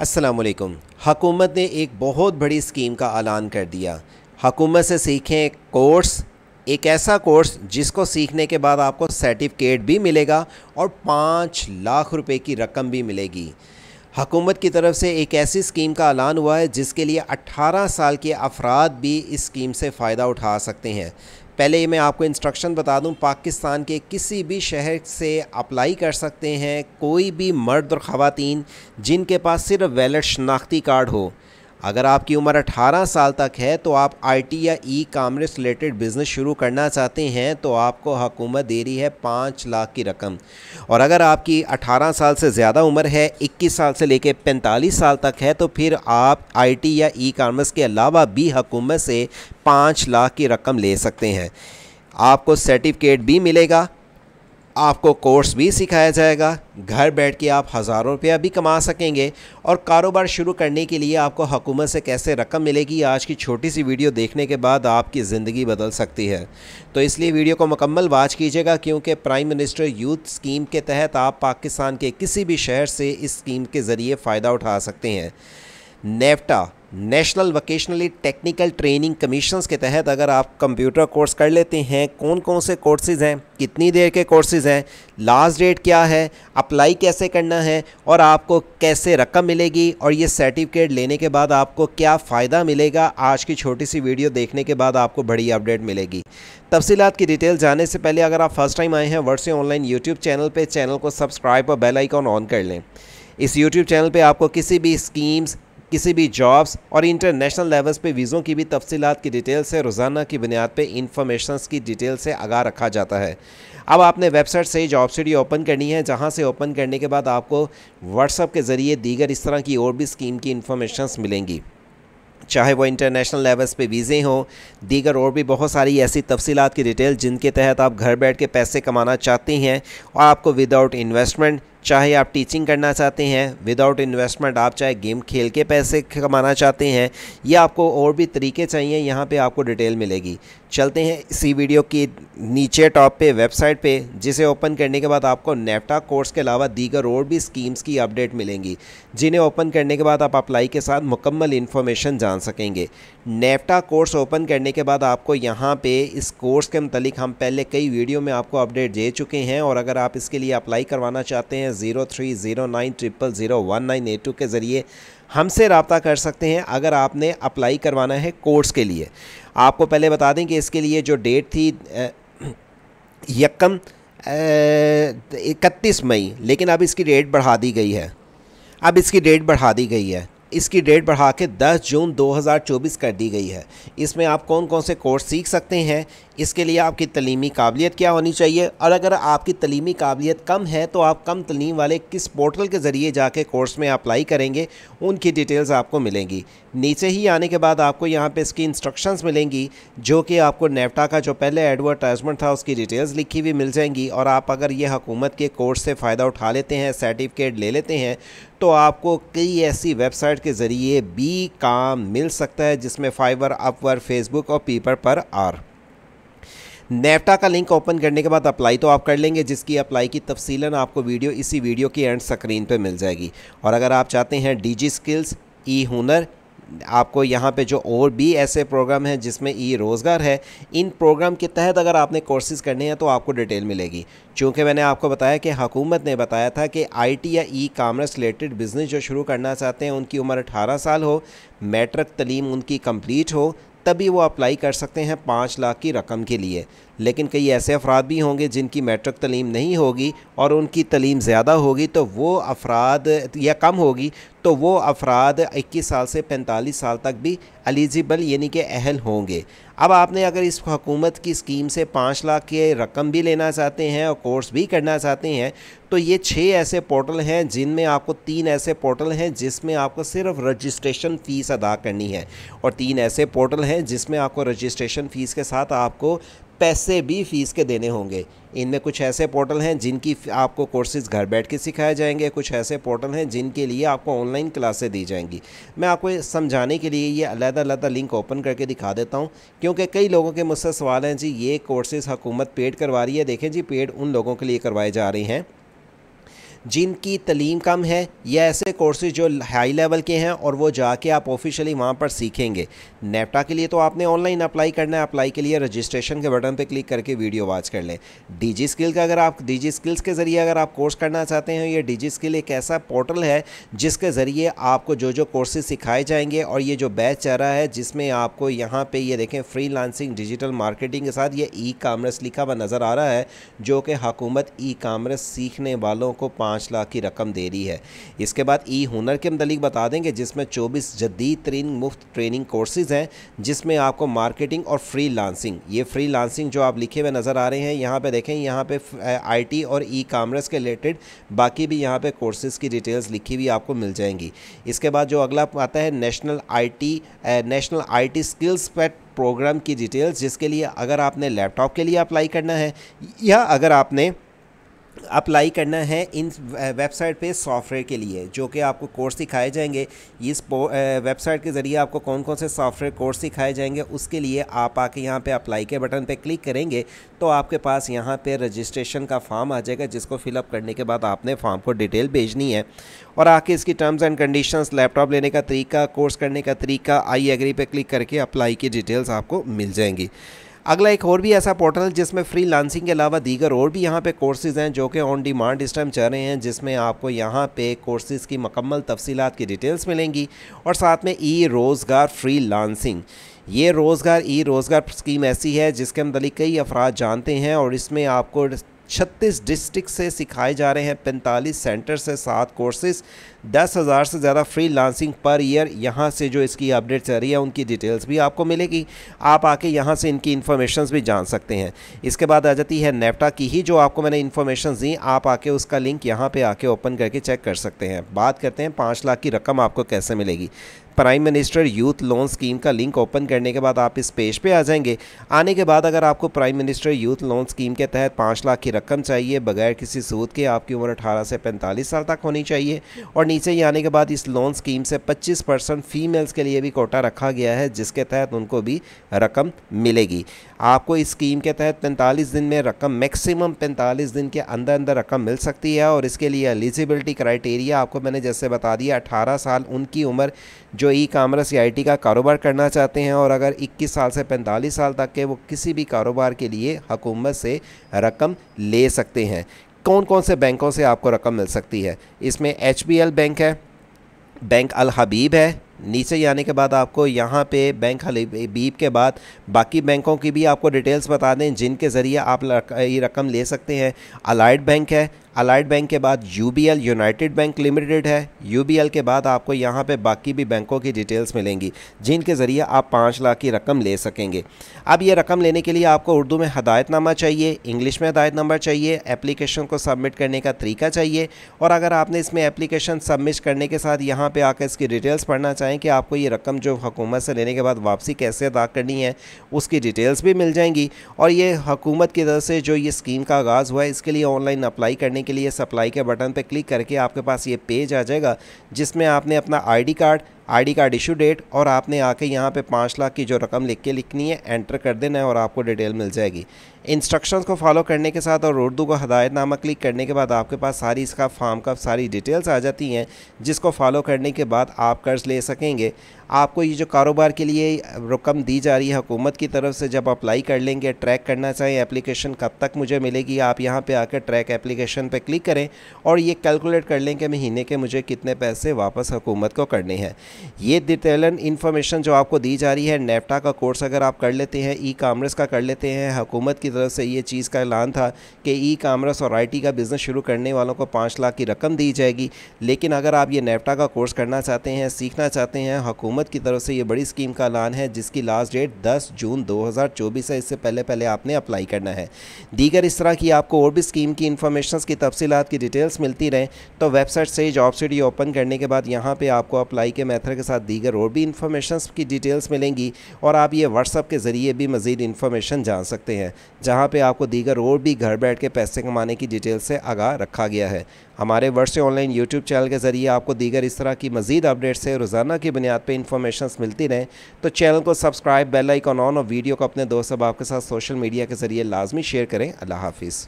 असलकम हकूमत ने एक बहुत बड़ी स्कीम का ऐलान कर दिया हकूमत से सीखें कोर्स एक ऐसा कोर्स जिसको सीखने के बाद आपको सर्टिफिकेट भी मिलेगा और पाँच लाख रुपए की रकम भी मिलेगी हकूमत की तरफ से एक ऐसी स्कीम का ऐलान हुआ है जिसके लिए 18 साल के अफराद भी इस स्कीम से फ़ायदा उठा सकते हैं पहले ये मैं आपको इंस्ट्रक्शन बता दूं पाकिस्तान के किसी भी शहर से अप्लाई कर सकते हैं कोई भी मर्द और ख़वान जिनके पास सिर्फ वैलड शनाख्ती कार्ड हो अगर आपकी उम्र 18 साल तक है तो आप आईटी या ई कामर्स रिलेटेड बिज़नेस शुरू करना चाहते हैं तो आपको हकूमत दे रही है पाँच लाख की रकम और अगर आपकी 18 साल से ज़्यादा उम्र है 21 साल से लेकर 45 साल तक है तो फिर आप आईटी या ई कामर्स के अलावा भी हकूमत से पाँच लाख की रकम ले सकते हैं आपको सर्टिफिकेट भी मिलेगा आपको कोर्स भी सिखाया जाएगा घर बैठ के आप हज़ारों रुपया भी कमा सकेंगे और कारोबार शुरू करने के लिए आपको हकूमत से कैसे रकम मिलेगी आज की छोटी सी वीडियो देखने के बाद आपकी ज़िंदगी बदल सकती है तो इसलिए वीडियो को मुकम्मल वाच कीजिएगा क्योंकि प्राइम मिनिस्टर यूथ स्कीम के तहत आप पाकिस्तान के किसी भी शहर से इस स्कीम के ज़रिए फ़ायदा उठा सकते हैं नेफ्टा national vocationally technical training commission के तहत अगर आप कंप्यूटर कोर्स कर लेते हैं कौन कौन से कोर्सेज़ हैं कितनी देर के कोर्सेज़ हैं लास्ट डेट क्या है अप्लाई कैसे करना है और आपको कैसे रकम मिलेगी और ये सर्टिफिकेट लेने के बाद आपको क्या फ़ायदा मिलेगा आज की छोटी सी वीडियो देखने के बाद आपको बड़ी अपडेट मिलेगी तफसीत की डिटेल जाने से पहले अगर आप फर्स्ट टाइम आए हैं वर्ष ऑनलाइन यूट्यूब चैनल पर चैनल को सब्सक्राइब और बेलाइकॉन ऑन कर लें इस यूट्यूब चैनल पे आपको किसी भी स्कीम्स किसी भी जॉब्स और इंटरनेशनल लेवल्स पे वीज़ों की भी तफसीत की डिटेल से रोज़ाना की बुनियाद पे इंफॉर्मेशन की डिटेल से आगा रखा जाता है अब आपने वेबसाइट से जॉब सीडी ओपन करनी है जहाँ से ओपन करने के बाद आपको व्हाट्सअप के ज़रिए दीगर इस तरह की और भी स्कीम की इन्फॉर्मेशन मिलेंगी चाहे वो इंटरनेशनल लेवल्स पे वीज़े हों दीगर और भी बहुत सारी ऐसी तफसीत की डिटेल जिनके तहत आप घर बैठ के पैसे कमाना चाहते हैं और आपको विदाउट इन्वेस्टमेंट चाहे आप टीचिंग करना चाहते हैं विदाउट इन्वेस्टमेंट आप चाहे गेम खेल के पैसे कमाना चाहते हैं या आपको और भी तरीके चाहिए यहाँ पे आपको डिटेल मिलेगी चलते हैं इसी वीडियो की नीचे टॉप पे वेबसाइट पे जिसे ओपन करने के बाद आपको नेफ्टा कोर्स के अलावा दीगर और भी स्कीम्स की अपडेट मिलेंगी जिन्हें ओपन करने के बाद आप अप्लाई के साथ मुकम्मल इन्फॉर्मेशन जान सकेंगे नेफ्टा कोर्स ओपन करने के बाद आपको यहाँ पे इस कोर्स के मतलब हम पहले कई वीडियो में आपको अपडेट दे चुके हैं और अगर आप इसके लिए अप्लाई करवाना चाहते हैं zero three zero nine triple zero one nine eight two के ज़रिए हमसे रबता कर सकते हैं अगर आपने अप्लाई करवाना है कोर्स के लिए आपको पहले बता दें कि इसके लिए जो डेट थी यकम इकतीस मई लेकिन अब इसकी डेट बढ़ा दी गई है अब इसकी डेट बढ़ा दी गई है इसकी डेट बढ़ा के 10 जून 2024 कर दी गई है इसमें आप कौन कौन से कोर्स सीख सकते हैं इसके लिए आपकी तलीमी काबिलियत क्या होनी चाहिए और अगर आपकी तलीमी काबिलियत कम है तो आप कम तलीम वाले किस पोर्टल के ज़रिए जाके कोर्स में अप्लाई करेंगे उनकी डिटेल्स आपको मिलेंगी नीचे ही आने के बाद आपको यहाँ पर इसकी इंस्ट्रक्शन मिलेंगी जो कि आपको नेफ्टा का जो पहले एडवर्टाइजमेंट था उसकी डिटेल्स लिखी हुई मिल जाएंगी और आप अगर ये हकूमत के कोर्स से फ़ायदा उठा लेते हैं सर्टिफिकेट ले लेते हैं तो आपको कई ऐसी वेबसाइट के ज़रिए भी काम मिल सकता है जिसमें फाइवर अपवर फेसबुक और पीपर पर आर नेफ्टा का लिंक ओपन करने के बाद अप्लाई तो आप कर लेंगे जिसकी अप्लाई की तफसीला आपको वीडियो इसी वीडियो की एंड स्क्रीन पर मिल जाएगी और अगर आप चाहते हैं जी स्किल्स ई हुनर आपको यहाँ पे जो और भी ऐसे प्रोग्राम हैं जिसमें ई रोज़गार है इन प्रोग्राम के तहत अगर आपने कोर्सेज़ करने हैं तो आपको डिटेल मिलेगी चूँकि मैंने आपको बताया कि हुकूमत ने बताया था कि आईटी या ई कामर्स रिलेटेड बिज़नेस जो शुरू करना चाहते हैं उनकी उम्र अठारह साल हो मैट्रिक तलीम उनकी कम्प्लीट हो तभी वो अप्लाई कर सकते हैं पाँच लाख की रकम के लिए लेकिन कई ऐसे अफराद भी होंगे जिनकी मेट्रिक तलीम नहीं होगी और उनकी तलीम ज़्यादा होगी तो वो अफराद या कम होगी तो वो अफराद 21 साल से 45 साल तक भी एलिजिबल यानी कि अहल होंगे अब आपने अगर इस हुकूमत की स्कीम से पाँच लाख की रकम भी लेना चाहते हैं और कोर्स भी करना चाहते हैं तो ये छः ऐसे पोर्टल हैं जिनमें आपको तीन ऐसे पोर्टल हैं जिसमें आपको सिर्फ रजिस्ट्रेशन फ़ीस अदा करनी है और तीन ऐसे पोर्टल हैं जिसमें आपको रजिस्ट्रेशन फ़ीस के साथ आपको पैसे भी फ़ीस के देने होंगे इनमें कुछ ऐसे पोर्टल हैं जिनकी आपको कोर्सेज़ घर बैठ के सिखाए जाएंगे कुछ ऐसे पोर्टल हैं जिनके लिए आपको ऑनलाइन क्लासें दी जाएंगी मैं आपको समझाने के लिए ये अलग अलग लिंक ओपन करके दिखा देता हूँ क्योंकि कई लोगों के मुझसे सवाल हैं जी ये कोर्सेज़ हुकूमत पेड करवा रही है देखें जी पेड उन लोगों के लिए करवाए जा रही हैं जिनकी तलीम कम है या ऐसे कोर्सेज जो हाई लेवल के हैं और वो जाके आप ऑफिशियली वहाँ पर सीखेंगे नेपटा के लिए तो आपने ऑनलाइन अप्लाई करना है अप्लाई के लिए रजिस्ट्रेशन के बटन पर क्लिक करके वीडियो वॉच कर लें डीजी स्किल का अगर आप डीजी स्किल्स के ज़रिए अगर आप कोर्स करना चाहते हैं ये डीजी स्किल एक ऐसा पोर्टल है जिसके ज़रिए आपको जो जो कोर्सेज सिखाए जाएंगे और ये जो बैच चल रहा है जिसमें आपको यहाँ पर ये देखें फ्री डिजिटल मार्केटिंग के साथ ये ई कामर्स लिखा हुआ नज़र आ रहा है जो कि हकूमत ई कामर्स सीखने वालों को पाँच पाँच लाख की रकम दे रही है इसके बाद ई हुनर के मतलब बता देंगे जिसमें चौबीस जदीद तरीन मुफ्त ट्रेनिंग कोर्सेज़ हैं जिसमें आपको मार्केटिंग और फ्री लांसिंग ये फ्री लांसिंग जो आप लिखे हुए नज़र आ रहे हैं यहाँ पर देखें यहाँ पर आई टी और ई कामर्स के रिलेटेड बाकी भी यहाँ पर कोर्सेज़ की डिटेल्स लिखी हुई आपको मिल जाएंगी इसके बाद जो अगला आता है national T national T skills पेट प्रोग्राम की डिटेल्स जिसके लिए अगर आपने लैपटॉप के लिए अप्लाई करना है या अगर आपने अप्लाई करना है इन वेबसाइट पे सॉफ्टवेयर के लिए जो कि आपको कोर्स सिखाए जाएंगे इस वेबसाइट के ज़रिए आपको कौन कौन से सॉफ्टवेयर कोर्स सिखाए जाएंगे उसके लिए आप आके यहाँ पे अप्लाई के बटन पे क्लिक करेंगे तो आपके पास यहाँ पे रजिस्ट्रेशन का फॉर्म आ जाएगा जिसको फिलअप करने के बाद आपने फॉर्म को डिटेल भेजनी है और आके इसकी टर्म्स एंड कंडीशंस लैपटॉप लेने का तरीका कोर्स करने का तरीका आई एग्री पे क्लिक करके अप्लाई की डिटेल्स आपको मिल जाएंगी अगला एक और भी ऐसा पोर्टल जिसमें फ्री लांसिंग के अलावा दीगर और भी यहाँ पे कोर्सेज़ हैं जो कि ऑन डिमांड इस टाइम चल रहे हैं जिसमें आपको यहाँ पे कोर्सेज़ की मकम्मल तफसी की डिटेल्स मिलेंगी और साथ में ई रोज़गार फ्री लांसिंग ये रोज़गार ई रोज़गार स्कीम ऐसी है जिसके मतलब कई अफराद जानते हैं और इसमें आपको छत्तीस डिस्ट्रिक्ट से सिखाए जा रहे हैं पैंतालीस सेंटर से सात कोर्सेज दस हज़ार से ज़्यादा फ्री लांसिंग पर ईयर यहाँ से जो इसकी अपडेट्स आ रही है उनकी डिटेल्स भी आपको मिलेगी आप आके यहाँ से इनकी इन्फॉर्मेशन भी जान सकते हैं इसके बाद आ जाती है नेफ्टा की ही जो आपको मैंने इन्फॉर्मेशन दी आप आके उसका लिंक यहाँ पर आके ओपन करके चेक कर सकते हैं बात करते हैं पाँच लाख की रकम आपको कैसे मिलेगी prime minister youth loan scheme का लिंक ओपन करने के बाद आप इस पेज पे आ जाएंगे आने के बाद अगर आपको prime minister youth loan scheme के तहत पाँच लाख की रकम चाहिए बगैर किसी सूद के आपकी उम्र अठारह से पैंतालीस साल तक होनी चाहिए और नीचे ही आने के बाद इस लोन स्कीम से पच्चीस परसेंट फीमेल्स के लिए भी कोटा रखा गया है जिसके तहत उनको भी रकम मिलेगी आपको इस स्कीम के तहत पैंतालीस दिन में रकम मैक्सिमम पैंतालीस दिन के अंदर अंदर रकम मिल सकती है और इसके लिए एलिजिबिलिटी क्राइटेरिया आपको मैंने जैसे बता दिया अठारह साल उनकी उम्र जो ई कामर्स या आई का कारोबार करना चाहते हैं और अगर इक्कीस साल से पैंतालीस साल तक के वो किसी भी कारोबार के लिए हकूमत से रकम ले सकते हैं कौन कौन से बैंकों से आपको रकम मिल सकती है इसमें एच बैंक है बैंक अल हबीब है नीचे जाने के बाद आपको यहाँ पे बैंक बीप के बाद बाकी बैंकों की भी आपको डिटेल्स बता दें जिनके ज़रिए आप ये रकम ले सकते हैं अलाइड बैंक है अलाइड बैंक के बाद यू यूनाइटेड बैंक लिमिटेड है यू के बाद आपको यहाँ पे बाकी भी बैंकों की डिटेल्स मिलेंगी जिनके ज़रिए आप पाँच लाख की रकम ले सकेंगे अब ये रकम लेने के लिए आपको उर्दू में हदायतनामा चाहिए इंग्लिश में नंबर चाहिए एप्लीकेशन को सबमिट करने का तरीका चाहिए और अगर आपने इसमें एप्लीकेशन सबमिट करने के साथ यहाँ पर आकर इसकी डिटेल्स पढ़ना चाहें कि आपको ये रकम जो हुकूमत से लेने के बाद वापसी कैसे अदा करनी है उसकी डिटेल्स भी मिल जाएंगी और ये हुकूमत की तरफ से जो ये स्कीम का आगाज़ हुआ है इसके लिए ऑनलाइन अप्लाई करने के लिए सप्लाई के बटन पर क्लिक करके आपके पास ये पेज आ जाएगा जिसमें आपने अपना ID card ID card issue date और आपने आके यहाँ पे पाँच लाख की जो रकम लिख के लिखनी है एंटर कर देना है और आपको डिटेल मिल जाएगी इंस्ट्रक्शंस को फॉलो करने के साथ और उर्दू को हदायतनामा क्लिक करने के बाद आपके पास सारी इसका फॉर्म का सारी डिटेल्स आ जाती हैं जिसको फॉलो करने के बाद आप कर्ज़ ले सकेंगे आपको ये जो कारोबार के लिए रकम दी जा रही है हुकूमत की तरफ से जब अप्लाई कर लेंगे ट्रैक करना चाहें एप्लीकेशन कब तक मुझे मिलेगी आप यहाँ पर आकर ट्रैक एप्लीकेशन पर क्लिक करें और ये कैलकुलेट कर लें कि महीने के मुझे कितने पैसे वापस हुकूमत को करने हैं ये डिटेलन इन्फॉर्मेशन जो आपको दी जा रही है नेफ्टा का कोर्स अगर आप कर लेते हैं ई कामर्स का कर लेते हैं हुकूमत की तरफ से ये चीज़ का ऐलान था कि ई कामर्स और आई का बिज़नेस शुरू करने वालों को पाँच लाख की रकम दी जाएगी लेकिन अगर आप ये नेफ्टा का कोर्स करना चाहते हैं सीखना चाहते हैं हुकूमत की तरफ से ये बड़ी स्कीम का ऐलान है जिसकी लास्ट डेट दस जून दो है इससे पहले पहले आपने अप्लाई करना है दीगर इस तरह की आपको और भी स्कीम की इन्फॉर्मेशन की तफसीत की डिटेल्स मिलती रहें तो वेबसाइट से जॉब सीडी ओपन करने के बाद यहाँ पर आपको अप्लाई के मैथड के साथ दीगर और भी इन्फॉर्मेशन की डिटेल्स मिलेंगी और आप ये व्हाट्सअप के ज़रिए भी मज़ीद इन्फॉर्मेशन जान सकते हैं जहाँ पे आपको दीगर और भी घर बैठ के पैसे कमाने की डिटेल से आगाह रखा गया है हमारे वर्ष ऑनलाइन यूट्यूब चैनल के ज़रिए आपको दीगर इस तरह की मजीद अपडेट से रोज़ाना की बुनियाद पर इन्फॉर्मेशन मिलती रहें तो चैनल को सब्सक्राइब बेल आइकॉन ऑन और वीडियो को अपने दोस्त अब आपके साथ सोशल मीडिया के ज़रिए लाजमी शेयर करें अल्लाह हाफिज़